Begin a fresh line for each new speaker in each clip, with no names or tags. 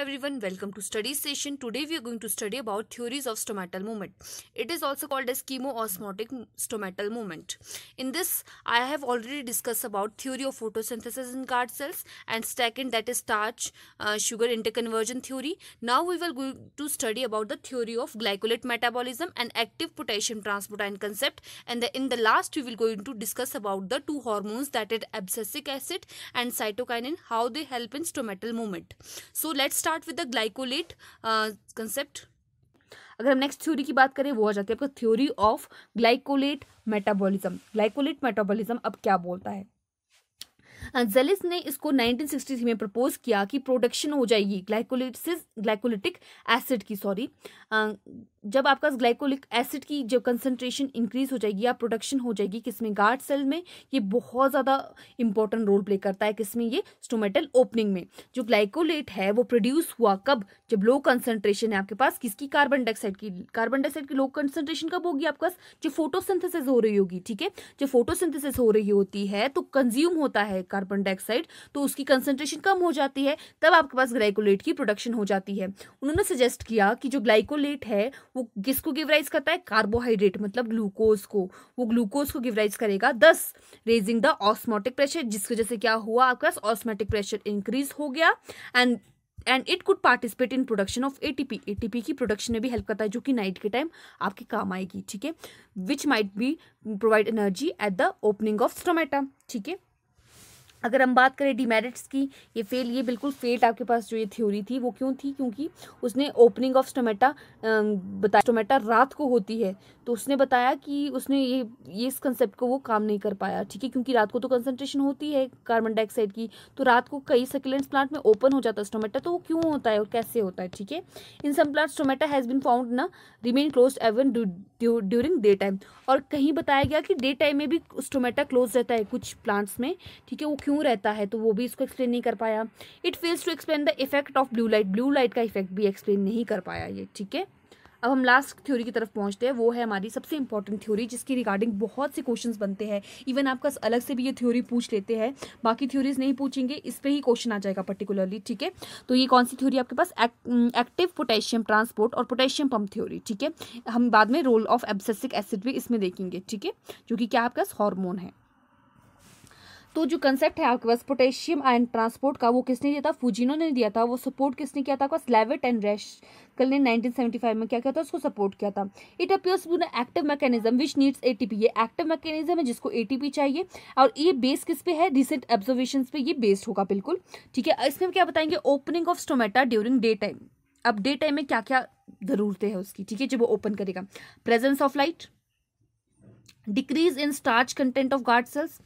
everyone, welcome to study session. Today we are going to study about theories of stomatal movement. It is also called as chemiosmotic stomatal movement. In this, I have already discussed about theory of photosynthesis in guard cells and second that is starch uh, sugar interconversion theory. Now we will go to study about the theory of glycolate metabolism and active potassium and concept and the, in the last we will going to discuss about the two hormones that is abscisic acid and cytokinin how they help in stomatal movement. So let's start start with the glycolate concept अगर हम next theory की बात करें वो आ जाती है आपका theory of glycolate metabolism glycolate metabolism अब क्या बोलता है जेलिस ने इसको 1963 में प्रपोज किया कि प्रोडक्शन हो जाएगी ग्लाइकोलिटिस ग्लाइकोलिटिक एसिड की सॉरी जब आपका ग्लाइकोलिक एसिड की जब कंसनट्रेशन इंक्रीज हो जाएगी या प्रोडक्शन हो जाएगी किसमें गार्ड सेल में ये बहुत ज़्यादा इंपॉर्टेंट रोल प्ले करता है किसमें ये स्टोमेटल ओपनिंग में जो ग्लाइकोलेट है वो प्रोड्यूस हुआ कब जब लो कंसनट्रेशन है आपके पास किसकी कार्बन डाइऑक्साइड की कार्बन डाइऑक्साइड की लो कंसनट्रेशन कब होगी आपके पास जो फोटोसिंथेसिस हो रही होगी ठीक है जो फोटोसिंथेसिस हो रही होती है तो कंज्यूम होता है कार्बन डाइऑक्साइड तो उसकी कंसनट्रेशन कम हो जाती है तब आपके पास ग्लाइकोलेट की प्रोडक्शन हो जाती है उन्होंने सजेस्ट किया कि जो ग्लाइकोलेट है वो किसको गिव राइज करता है कार्बोहाइड्रेट मतलब ग्लूकोज को वो ग्लूकोज को गिव राइज करेगा दस रेजिंग द ऑस्मोटिक प्रेशर जिसकी वजह से क्या हुआ आपके पास ऑस्मोटिक प्रेशर इंक्रीज हो गया and and it could participate in production of ATP ATP की प्रोडक्शन में भी हेल्प करता है जो कि नाइट के टाइम आपके काम आएगी ठीक है which might be provide energy at the opening of stomata ठीक है अगर हम बात करें डिमेरिट्स की ये फेल ये बिल्कुल फेल्ड आपके पास जो ये थ्योरी थी वो क्यों थी क्योंकि उसने ओपनिंग ऑफ स्टोमेटा बताया स्टोमेटा रात को होती है तो उसने बताया कि उसने ये ये इस कंसेप्ट को वो काम नहीं कर पाया ठीक है क्योंकि रात को तो कंसनट्रेशन होती है कार्बन डाइऑक्साइड की तो रात को कई सकिलेंट्स प्लांट में ओपन हो जाता है स्टोमेटा तो वो क्यों होता है और कैसे होता है ठीक है in some plant stomata has been found ना remain close even during day time और कहीं बताया गया कि डे टाइम में भी स्टोमेटा क्लोज रहता है कुछ प्लांट्स में ठीक है वो क्यों रहता है तो वो भी इसको एक्सप्लेन नहीं कर पाया it fails to explain the effect of blue light blue light का इफेक्ट भी एक्सप्लेन नहीं कर पाया ये ठीक है अब हम लास्ट थ्योरी की तरफ पहुंचते हैं वो है हमारी सबसे इंपॉर्टेंट थ्योरी जिसकी रिगार्डिंग बहुत से क्वेश्चंस बनते हैं इवन आपका अलग से भी ये थ्योरी पूछ लेते हैं बाकी थ्योरीज नहीं पूछेंगे इस पर ही क्वेश्चन आ जाएगा पर्टिकुलरली ठीक है तो ये कौन सी थ्योरी आपके पास एक्टिव पोटेशियम ट्रांसपोर्ट और पोटेशियम पम्प थ्योरी ठीक है हम बाद में रोल ऑफ एब्सेसिक एसिड भी इसमें देखेंगे ठीक है जो कि क्या पास हॉर्मोन है तो जो कंसेप्ट है आपके पास पोटेशियम आयन ट्रांसपोर्ट का वो किसने दिया था फूजिनो ने दिया था वो सपोर्ट किसने किया था स्लेवेट एंड कल ने 1975 में क्या किया था उसको सपोर्ट किया था इट अपियर्स बुन active mechanism which needs ATP ये एक्टिव मैकेनिज्म है जिसको एटीपी चाहिए और ये बेस किस पे है रिसेंट ऑब्जर्वेशन पे ये बेस्ड होगा बिल्कुल ठीक है इसमें क्या बताएंगे opening of stomata during day time अब डे टाइम में क्या क्या ज़रूरतें हैं उसकी ठीक है जब वो ओपन करेगा presence of light decrease in starch content of guard cells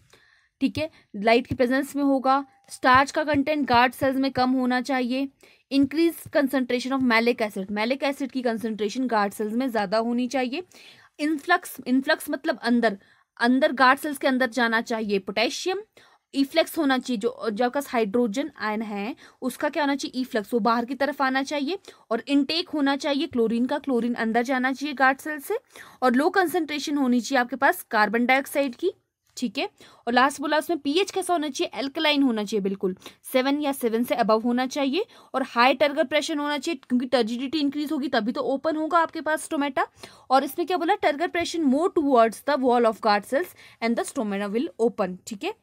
ठीक है लाइट की प्रेजेंस में होगा स्टार्च का कंटेंट गार्ड सेल्स में कम होना चाहिए increase concentration of malic acid malic acid की कंसंट्रेशन गार्ड सेल्स में ज़्यादा होनी चाहिए इनफ्लक्स इनफ्लक्स मतलब अंदर अंदर गार्ड सेल्स के अंदर जाना चाहिए पोटेशियम ईफ्लेक्स होना चाहिए जो जो का हाइड्रोजन आयन है उसका क्या होना चाहिए ईफ्लेक्स वो बाहर की तरफ आना चाहिए और इनटेक होना चाहिए क्लोरीन का क्लोरीन अंदर जाना चाहिए गार्ड सेल से और लो कंसंट्रेशन होनी चाहिए आपके पास कार्बन डाइऑक्साइड की ठीक है और लास्ट बोला उसमें पीएच कैसा होना चाहिए एल्कलाइन होना चाहिए बिल्कुल सेवन या सेवन से अबव होना चाहिए और हाई टर्गर प्रेशर होना चाहिए क्योंकि टर्जिडिटी इंक्रीज होगी तभी तो ओपन होगा आपके पास स्टोमेटा और इसमें क्या बोला turgor pressure more towards the wall of guard cells and the stomata will open ठीक है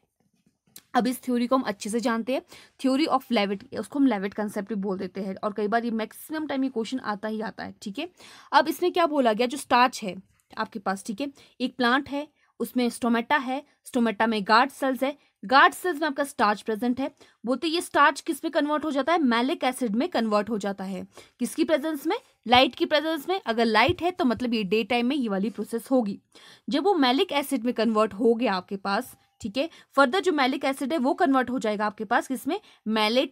अब इस थ्योरी को हम अच्छे से जानते हैं थ्योरी ऑफ लेविट उसको हम लेविट कंसेप्ट भी बोल देते हैं और कई बार ये मैक्सिमम टाइम ये क्वेश्चन आता ही आता है ठीक है अब इसमें क्या बोला गया जो स्टार्च है आपके पास ठीक है एक प्लांट है उसमें स्टोमेटा है स्टोमेटा में गार्ड सेल्स है गार्ड सेल्स में आपका स्टार्च प्रेजेंट है बोलते तो ये स्टार्च किस में कन्वर्ट हो जाता है मैलिक एसिड में कन्वर्ट हो जाता है किसकी प्रेजेंस में लाइट की प्रेजेंस में अगर लाइट है तो मतलब ये डे टाइम में ये वाली प्रोसेस होगी जब वो मैलिक एसिड में कन्वर्ट हो गया आपके पास ठीक है फर्दर जो मैलिक एसिड है वो कन्वर्ट हो जाएगा आपके पास किसमें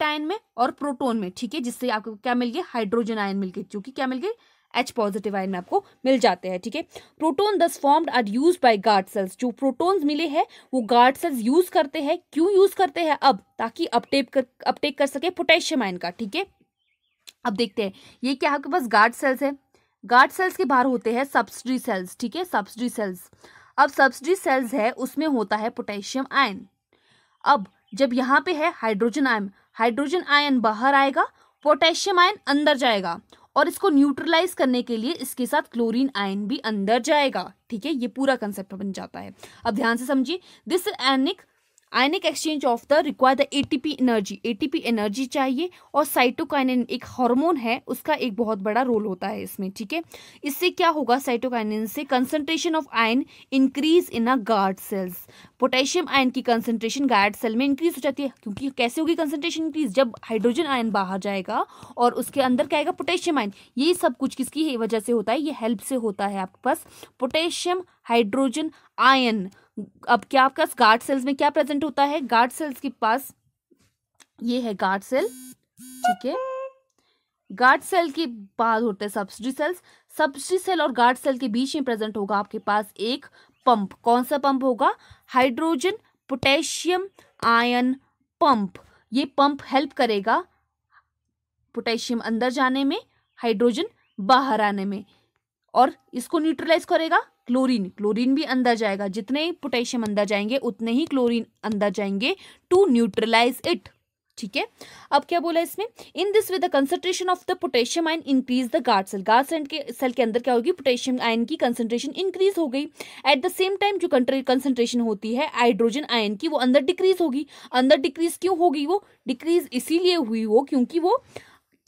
आयन में और प्रोटोन में ठीक है जिससे आपको क्या मिल गया हाइड्रोजन आयन मिल गए क्योंकि क्या मिल गए एच पॉजिटिव आयन आपको मिल जाते हैं ठीक है proton thus formed are use by guard cells जो प्रोटोन्स मिले हैं वो गार्ड सेल्स यूज करते हैं क्यों यूज करते हैं अब ताकि अपटेप कर अपटेक कर सके पोटेशियम आयन का ठीक है अब देखते हैं ये क्या आपके पास गार्ड सेल्स है गार्ड सेल्स के बाहर होते हैं सब्सिडी सेल्स ठीक है सब्सिडी सेल्स अब सब्सिडी सेल्स है उसमें होता है पोटेशियम आयन अब जब यहाँ पे है हाइड्रोजन आयन हाइड्रोजन आयन बाहर आएगा पोटेशियम आयन अंदर जाएगा और इसको न्यूट्रलाइज करने के लिए इसके साथ क्लोरीन आयन भी अंदर जाएगा ठीक है ये पूरा कंसेप्ट बन जाता है अब ध्यान से समझिए दिस एनिक ionic exchange of the require the ATP energy ATP energy चाहिए और साइटोकाइनिन एक हार्मोन है उसका एक बहुत बड़ा रोल होता है इसमें ठीक है इससे क्या होगा साइटोकाइनिन से concentration of ion increase in a guard cells potassium ion की कंसंट्रेशन गार्ड सेल में इंक्रीज हो जाती है क्योंकि कैसे होगी कंसंट्रेशन इंक्रीज जब हाइड्रोजन आयन बाहर जाएगा और उसके अंदर क्या आएगा पोटेशियम आयन ये सब कुछ किसकी वजह से होता है ये हेल्प से होता है आपके पास पोटेशियम हाइड्रोजन आयन अब क्या आपका गार्ड सेल्स में क्या प्रेजेंट होता है गार्ड सेल्स के पास ये है गार्ड सेल ठीक है गार्ड सेल के बाद होते हैं सब्सिडी सेल्स सब्सिडी सेल और गार्ड सेल के बीच में प्रेजेंट होगा आपके पास एक पंप कौन सा पंप होगा हाइड्रोजन पोटेशियम आयन पंप ये पंप हेल्प करेगा पोटेशियम अंदर जाने में हाइड्रोजन बाहर आने में और इसको न्यूट्रलाइज करेगा क्लोरीन क्लोरीन भी अंदर जाएगा जितने पोटेशियम अंदर जाएंगे उतने ही क्लोरीन अंदर जाएंगे टू न्यूट्रलाइज इट ठीक है अब क्या बोला इसमें in this with the concentration of the potassium ion increase the guard cell guard cell के सेल के अंदर क्या होगी पोटेशियम आयन की कंसेंट्रेशन इंक्रीज हो गई एट द सेम टाइम जो कंसेंट्रेशन होती है हाइड्रोजन आयन की वो अंदर डिक्रीज होगी अंदर डिक्रीज क्यों होगी वो डिक्रीज इसीलिए हुई हो क्योंकि वो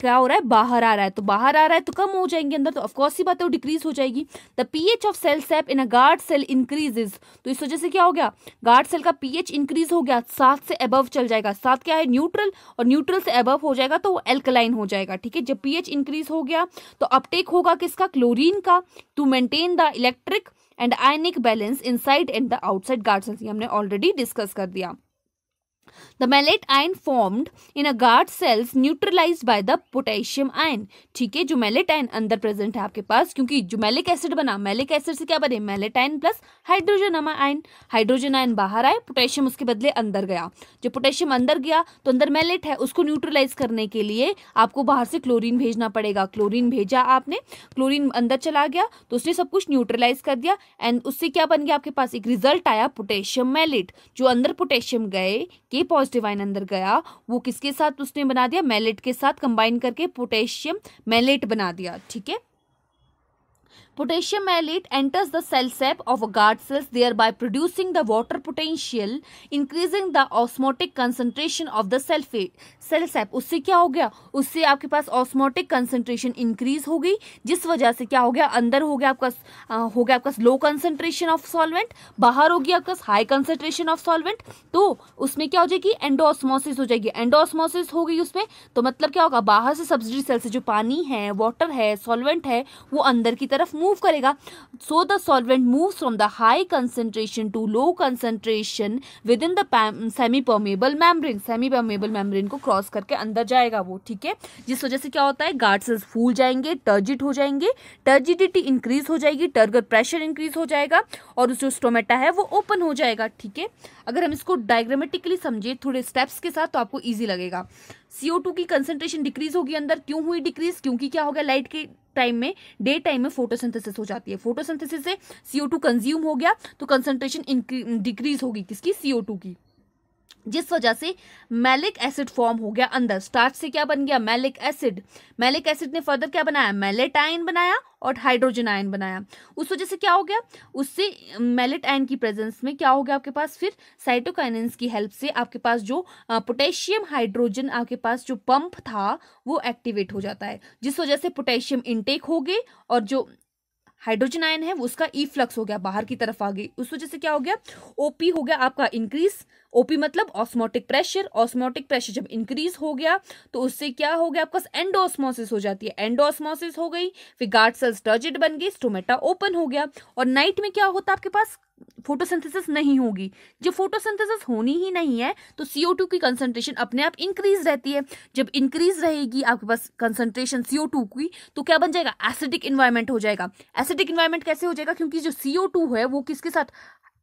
क्या हो रहा है बाहर आ रहा है तो बाहर आ रहा है तो कम हो जाएंगे अंदर तो ऑफकोर्स ही बात है वो डिक्रीज हो जाएगी the pH of cell sap in a guard cell increases तो इस वजह से क्या हो गया गार्ड सेल का पीएच इंक्रीज हो गया सात से अबव चल जाएगा सात क्या है न्यूट्रल और न्यूट्रल से अबव हो जाएगा तो वो एल्कलाइन हो जाएगा ठीक है जब पीएच इंक्रीज हो गया तो अपटेक होगा किसका क्लोरीन का to maintain the electric and ionic balance inside and the outside guard cells हमने ऑलरेडी डिस्कस कर दिया The malate ion formed in a guard cells neutralize by the potassium ion ठीक है जो मैलेट आयन अंदर present है आपके पास क्योंकि जो मैलिक एसिड बना मैलिक एसिड से क्या बने malate ion plus hydrogen ion hydrogen ion बाहर आए पोटेशियम उसके बदले अंदर गया जो पोटेशियम अंदर गया तो अंदर मैलेट है उसको न्यूट्रलाइज करने के लिए आपको बाहर से क्लोरीन भेजना पड़ेगा क्लोरीन भेजा आपने क्लोरीन अंदर चला गया तो उसने सब कुछ न्यूट्रलाइज कर दिया एंड उससे क्या बन गया आपके पास एक रिजल्ट आया पोटेशियम मैलेट जो अंदर पोटेशियम गए के ही पॉजिटिव आयन अंदर गया वो किसके साथ उसने बना दिया मैलेट के साथ कंबाइन करके पोटेशियम मैलेट बना दिया ठीक है Potassium malate enters the cell sap of guard cells thereby producing the water potential increasing the osmotic concentration of the cell cell sap उससे क्या हो गया उससे आपके पास osmotic concentration increase हो गई जिस वजह से क्या हो गया अंदर हो गया आपका आ, हो गया आपका low concentration of solvent बाहर हो गया आपका high concentration of solvent तो उसमें क्या हो जाएगी एंडोस्मोसिस हो जाएगी एंडोस्मोसिस होगी उसमें तो मतलब क्या होगा बाहर से सब्सिडी सेल से जो पानी है वाटर है सॉल्वेंट है वो अंदर की तरफ मूव करेगा so the solvent move from the high concentration to low concentration within the semi permeable membrane semi permeable membrane को क्रॉस करके अंदर जाएगा वो ठीक है जिस वजह से क्या होता है गार्ड सेल्स फूल जाएंगे टर्जिट हो जाएंगे टर्जिडिटी इंक्रीज हो जाएगी टर्गर प्रेशर इंक्रीज हो जाएगा और जो स्टोमेटा है वो ओपन हो जाएगा ठीक है अगर हम इसको डायग्रामेटिकली समझे थोड़े स्टेप्स के साथ तो आपको ईजी लगेगा सीओ टू की कंसेंट्रेशन डिक्रीज होगी अंदर क्यों हुई डिक्रीज क्योंकि क्या हो गया लाइट के टाइम में डे टाइम में फोटोसिंथेसिस हो जाती है फोटोसिंथेसिस से सीओ टू कंज्यूम हो गया तो कंसेंट्रेशन डिक्रीज होगी किसकी सीओ टू की जिस वजह से मैलिक एसिड फॉर्म हो गया अंदर स्टार्च से क्या बन गया मैलिक एसिड मैलिक एसिड ने फर्दर क्या बनाया मैलेट आयन बनाया और हाइड्रोजन आयन बनाया उस वजह से क्या हो गया उससे मैलेट आयन की प्रेजेंस में क्या हो गया आपके पास फिर साइटोकाइनेंस की हेल्प से आपके पास जो पोटेशियम हाइड्रोजन आपके पास जो पंप था वो एक्टिवेट हो जाता है जिस वजह से पोटेशियम इनटेक हो गए और जो हाइड्रोजन आयन है उसका ई फ्लक्स हो गया बाहर की तरफ आ गई उस वजह से क्या हो गया ओपी हो गया आपका इंक्रीज ओपी मतलब ऑस्मोटिक प्रेशर ऑस्मोटिक प्रेशर जब इंक्रीज हो गया तो उससे क्या हो गया आपका एंडोस्मोसिस हो जाती है एंडोस्मोसिस हो गई फिर गार्ड सेल्स टर्जिड बन गई स्टोमेटा ओपन हो गया और नाइट में क्या होता है आपके पास फोटोसिंथेसिस नहीं होगी जब फोटोसिंथेसिस होनी ही नहीं है तो सीओ टू की कंसंट्रेशन अपने आप इंक्रीज रहती है जब इंक्रीज रहेगी आपके पास कंसंट्रेशन टू की तो क्या बन जाएगा एसिडिक इन्वायरमेंट हो जाएगा एसिडिक इन्वायरमेंट कैसे हो जाएगा क्योंकि जो सीओ टू है वो किसके साथ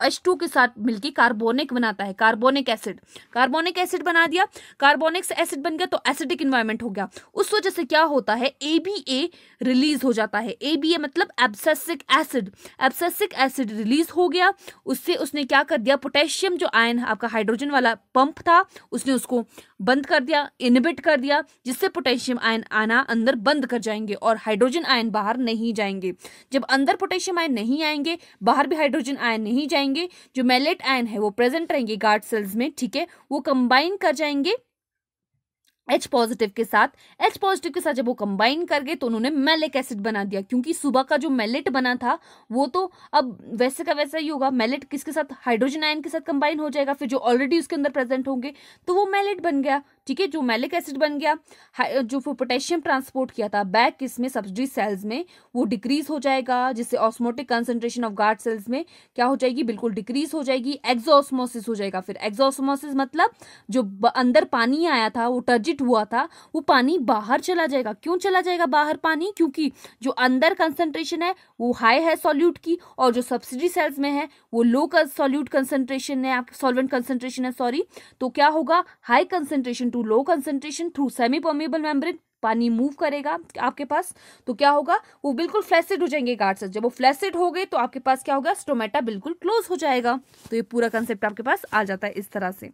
एच टू के साथ मिलकर कार्बोनिक बनाता है कार्बोनिक एसिड कार्बोनिक एसिड बना दिया कार्बोनिक एसिड बन गया तो एसिडिक इन्वायरमेंट हो गया उस वजह से क्या होता है ए बी ए रिलीज हो जाता है ए बी ए मतलब abscisic acid abscisic acid release हो गया उससे उसने क्या कर दिया पोटेशियम जो आयन आपका हाइड्रोजन वाला पंप था उसने उसको बंद कर दिया इनबिट कर दिया जिससे पोटेशियम आयन आना अंदर बंद कर जाएंगे और हाइड्रोजन आयन बाहर नहीं जाएंगे जब अंदर पोटेशियम आयन नहीं आएंगे बाहर भी हाइड्रोजन आयन नहीं जाएंगे जो मेलेट आयन है वो प्रेजेंट रहेंगे गार्ड सेल्स में ठीक है वो कंबाइन कर जाएंगे एच पॉजिटिव के साथ एच पॉजिटिव के साथ जब वो कंबाइन कर गए तो उन्होंने मेलिक एसिड बना दिया क्योंकि सुबह का जो मेलेट बना था वो तो अब वैसे का वैसा ही होगा मेलेट किसके साथ हाइड्रोजन आयन के साथ कंबाइन हो जाएगा फिर जो ऑलरेडी उसके अंदर प्रेजेंट होंगे तो वो मेलेट बन गया ठीक है जो मेलिक एसिड बन गया जो पोटेशियम ट्रांसपोर्ट किया था बैक इसमें सब्सिडी सेल्स में वो डिक्रीज हो जाएगा जिससे osmotic concentration of guard cells में क्या हो जाएगी बिल्कुल डिक्रीज हो जाएगी एक्जोसमोसिस हो जाएगा फिर एक्जोसमोसिस मतलब जो अंदर पानी आया था वो टर्जिट डिपॉजिट हुआ था वो पानी बाहर चला जाएगा क्यों चला जाएगा बाहर पानी क्योंकि जो अंदर कंसनट्रेशन है वो हाई है सॉल्यूट की और जो सब्सिडी सेल्स में है वो लो सॉल्यूट कंसनट्रेशन है आपके सॉल्वेंट कंसनट्रेशन है सॉरी तो क्या होगा high concentration to low concentration through semi permeable membrane पानी मूव करेगा आपके पास तो क्या होगा वो बिल्कुल फ्लैसिड हो जाएंगे गार्ड्स जब वो फ्लैसिड हो गए तो आपके पास क्या होगा स्टोमेटा बिल्कुल क्लोज हो जाएगा तो ये पूरा कंसेप्ट आपके पास आ जाता है इस तरह से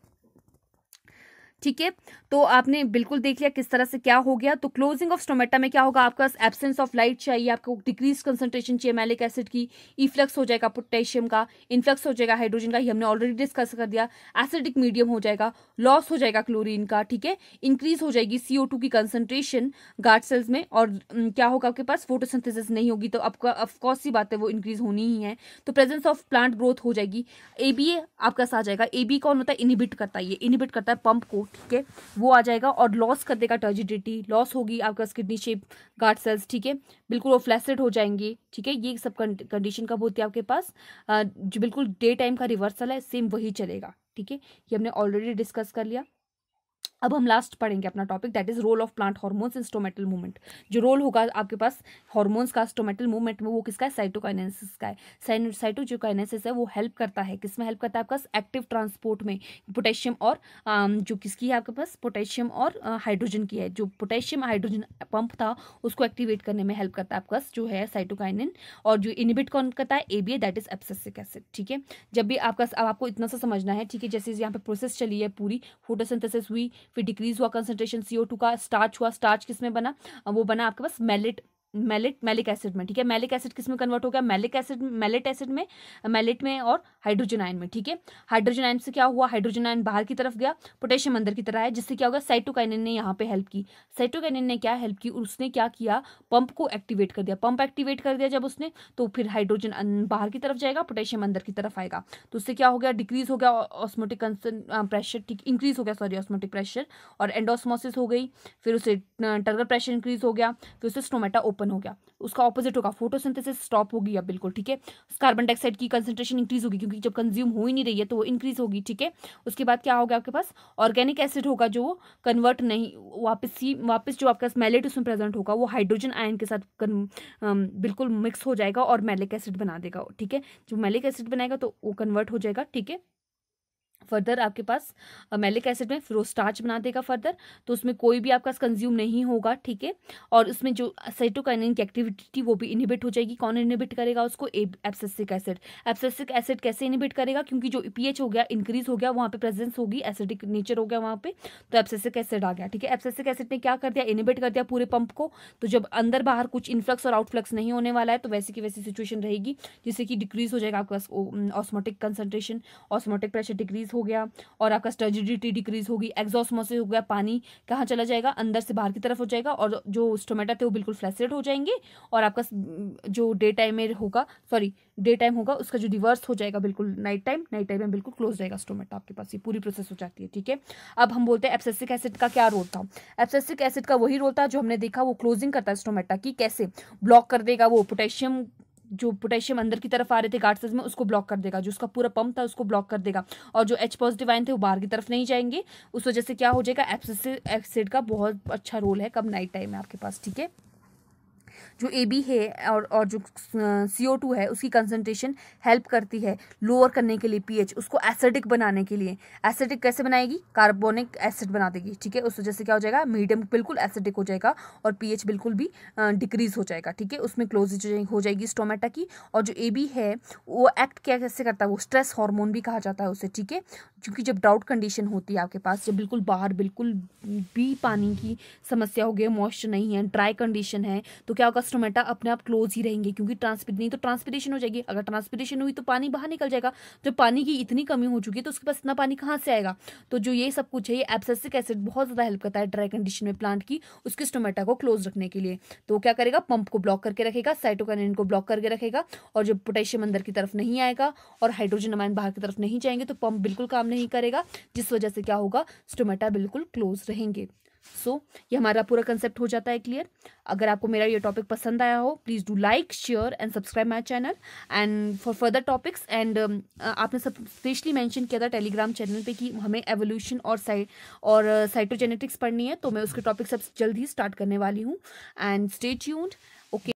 ठीक है तो आपने बिल्कुल देख लिया किस तरह से क्या हो गया तो क्लोजिंग ऑफ स्टोमेटा में क्या होगा आपका एबसेंस ऑफ लाइट चाहिए आपको डिक्रीज कंसेंट्रेशन चाहिए मैलिक एसिड की इफ्लक्स हो जाएगा पोटेशियम का इन्फ्लक्स हो जाएगा हाइड्रोजन का ये हमने ऑलरेडी डिस्कस कर दिया एसिडिक मीडियम हो जाएगा लॉस हो जाएगा क्लोरिन का ठीक है इंक्रीज हो जाएगी सीओ टू की कंसेंट्रेशन गार्ड सेल्स में और क्या होगा आपके पास फोटोसिंथेसिस नहीं होगी तो आपका ऑफकोर्स ही बात है वो इंक्रीज होनी ही है तो प्रेजेंस ऑफ प्लांट ग्रोथ हो जाएगी एबीए आपका सा जाएगा एबी कौन होता है इनिबिट करता है ये इनिबिट करता है पंप को ठीक है वो आ जाएगा और लॉस कर देगा टर्जिडिटी लॉस होगी आपके पास किडनी शेप गार्ड सेल्स ठीक है बिल्कुल वो फ्लैसेड हो जाएंगी ठीक है ये सब कंडीशन कब होती है आपके पास जो बिल्कुल डे टाइम का रिवर्सल है सेम वही चलेगा ठीक है ये हमने ऑलरेडी डिस्कस कर लिया अब हम लास्ट पढ़ेंगे अपना topic that is role of plant hormones in stomatal movement जो रोल होगा आपके पास हार्मोन्स का स्टोमेटल मूवमेंट में वो किसका है साइटोकाइनेसिस का है साइटोकाइनेसिस है वो हेल्प करता है किसमें हेल्प करता है आपका एक्टिव ट्रांसपोर्ट में पोटेशियम और जो किसकी है आपके पास पोटेशियम और हाइड्रोजन की है जो पोटेशियम हाइड्रोजन पंप था उसको एक्टिवेट करने में हेल्प करता है आपका जो है साइटोकाइनिन और जो इनिबिट कौन करता है A B that is abscisic acid ठीक है जब भी आपका अब आपको इतना सा समझना है ठीक है जैसे यहाँ पे प्रोसेस चली है पूरी फोटोसिंथेसिस हुई फिर डिक्रीज हुआ कंसेंट्रेशन सीओ का स्टार्च हुआ स्टार्च किस में बना वो बना आपके पास मेलिट मेलेट मेलिक एसिड में ठीक है मेलिक एसिड किस में कन्वर्ट हो गया मेलिक एसिड मेलेट एसिड में मेलेट में और हाइड्रोजन आयन में ठीक है हाइड्रोजन आयन से क्या हुआ हाइड्रोजन आयन बाहर की तरफ गया पोटेशियम अंदर की तरह है जिससे क्या होगा साइटोकाइनिन ने यहाँ पे हेल्प की साइटोकाइनिन ने क्या हेल्प की उसने क्या किया पंप को एक्टिवेट कर दिया पंप एक्टिवेट कर दिया जब उसने तो फिर हाइड्रोजन बाहर की तरफ जाएगा पोटेशियम अंदर की तरफ आएगा तो उससे क्या हो गया डिक्रीज हो गया ऑस्मोटिक प्रेशर ठीक इंक्रीज हो गया सॉरी ऑस्मोटिक प्रेशर और एंडोस्मोसिस हो गई फिर उसे टर्गर प्रेशर इंक्रीज हो गया फिर उसे स्टोमेटा ओपन कार्बन हो गया उसका ऑपोजिट होगा फोटोसिंथेसिस स्टॉप होगी अब बिल्कुल ठीक है कार्बन डाइऑक्साइड की कंसेंट्रेशन इंक्रीज होगी क्योंकि जब कंज्यूम हो ही नहीं रही है तो वो इंक्रीज होगी ठीक है उसके बाद क्या होगा आपके पास ऑर्गेनिक एसिड होगा जो कन्वर्ट नहीं वापस ही वापस जो आपका मेलेट उसमें प्रेजेंट होगा वो हाइड्रोजन आयन के साथ कन, बिल्कुल मिक्स हो जाएगा और मेलिक एसिड बना देगा ठीक है जो मेलिक एसिड बनाएगा तो वो कन्वर्ट हो जाएगा ठीक है फर्दर आपके पास मेलिक एसिड में फ्रोस्टार्च बना देगा फर्दर तो उसमें कोई भी आपका कंज्यूम नहीं होगा ठीक है और उसमें जो साइटोकाइनिन की एक्टिविटी थी वो भी इनिबिट हो जाएगी कौन इनिबिट करेगा उसको एब्सेसिक एसिड एब्सेसिक एसिड कैसे इनिबिट करेगा क्योंकि जो पीएच हो गया इंक्रीज हो गया वहाँ पर प्रेजेंस होगी एसिडिक नेचर हो गया वहाँ पर तो एब्सेसिक एसिड आ गया ठीक है एब्सेसिक एसिड ने क्या कर दिया इनिबिट कर दिया पूरे पंप को तो जब अंदर बाहर कुछ इन्फ्लक्स और आउटफ्लक्स नहीं होने वाला है तो वैसी की वैसी सिचुएशन रहेगी जिससे कि डिक्रीज हो जाएगा आपका osmotic concentration osmotic pressure decrease decrease हो गया और आपका स्टर्जिडिटी डिक्रीज होगी एग्जॉस्मोसिस हो गया पानी कहाँ चला जाएगा अंदर से बाहर की तरफ हो जाएगा और जो स्टोमेटा थे वो बिल्कुल फ्लैसेड हो जाएंगे और आपका जो डे टाइम में होगा सॉरी डे टाइम होगा उसका जो रिवर्स हो जाएगा बिल्कुल नाइट टाइम नाइट टाइम में बिल्कुल क्लोज रहेगा स्टोमेटा आपके पास ये पूरी प्रोसेस हो जाती है ठीक है अब हम बोलते हैं एप्सेसिक एसिड का क्या रोल था एप्सेसिक एसिड का वही रोल था जो हमने देखा वो क्लोजिंग करता है स्टोमेटा की कैसे ब्लॉक कर देगा वो पोटेशियम जो पोटेशियम अंदर की तरफ आ रहे थे गार्ड सेल्स में उसको ब्लॉक कर देगा जो उसका पूरा पंप था उसको ब्लॉक कर देगा और जो एच पॉजिटिव आयन थे वो बाहर की तरफ नहीं जाएंगे उस वजह से क्या हो जाएगा एप्सिस एसिड का बहुत अच्छा रोल है कब नाइट टाइम है आपके पास ठीक है जो ए बी है और और जो सी ओ टू है उसकी कंसनट्रेशन हेल्प करती है लोअर करने के लिए पी एच उसको एसिडिक बनाने के लिए एसिडिक कैसे बनाएगी कार्बोनिक एसिड बना देगी ठीक है उस वजह से क्या हो जाएगा मीडियम बिल्कुल एसिडिक हो जाएगा और पी एच बिल्कुल भी डिक्रीज हो जाएगा ठीक है उसमें क्लोज हो जाएगी स्टोमेटा की और जो ए बी है वो एक्ट क्या कैसे करता है वो स्ट्रेस हार्मोन भी कहा जाता है उसे ठीक है क्योंकि जब डाउट कंडीशन होती है आपके पास जब बिल्कुल बाहर बिल्कुल भी पानी की समस्या हो गई मॉइस्चर नहीं है ड्राई कंडीशन है तो क्या होगा स्टोमेटा अपने आप क्लोज ही रहेंगे क्योंकि ट्रांसपिर नहीं तो ट्रांसपिरेशन हो जाएगी अगर ट्रांसपिरेशन हुई तो पानी बाहर निकल जाएगा जब पानी की इतनी कमी हो चुकी है तो उसके पास इतना पानी कहाँ से आएगा तो जो ये सब कुछ है ये एब्सेसिक एसिड बहुत ज़्यादा हेल्प करता है ड्राई कंडीशन में प्लांट की उसके स्टोमेटा को क्लोज रखने के लिए तो क्या करेगा पंप को ब्लॉक करके रखेगा साइटोकाइन को ब्लॉक करके रखेगा और जब पोटेशियम अंदर की तरफ नहीं आएगा और हाइड्रोजन अमाइन बाहर की तरफ नहीं जाएंगे तो पंप बिल्कुल काम नहीं करेगा जिस वजह से क्या होगा स्टोमेटा बिल्कुल क्लोज रहेंगे सो so, ये हमारा पूरा कंसेप्ट हो जाता है क्लियर अगर आपको मेरा ये टॉपिक पसंद आया हो please do like share and subscribe my channel and for further topics and आपने सब स्पेशली मैंशन किया था टेलीग्राम चैनल पे कि हमें एवोल्यूशन और साइ और साइटोजेनेटिक्स पढ़नी है तो मैं उसके टॉपिक अब जल्द ही स्टार्ट करने वाली हूँ एंड स्टे ट्यून्ड ओके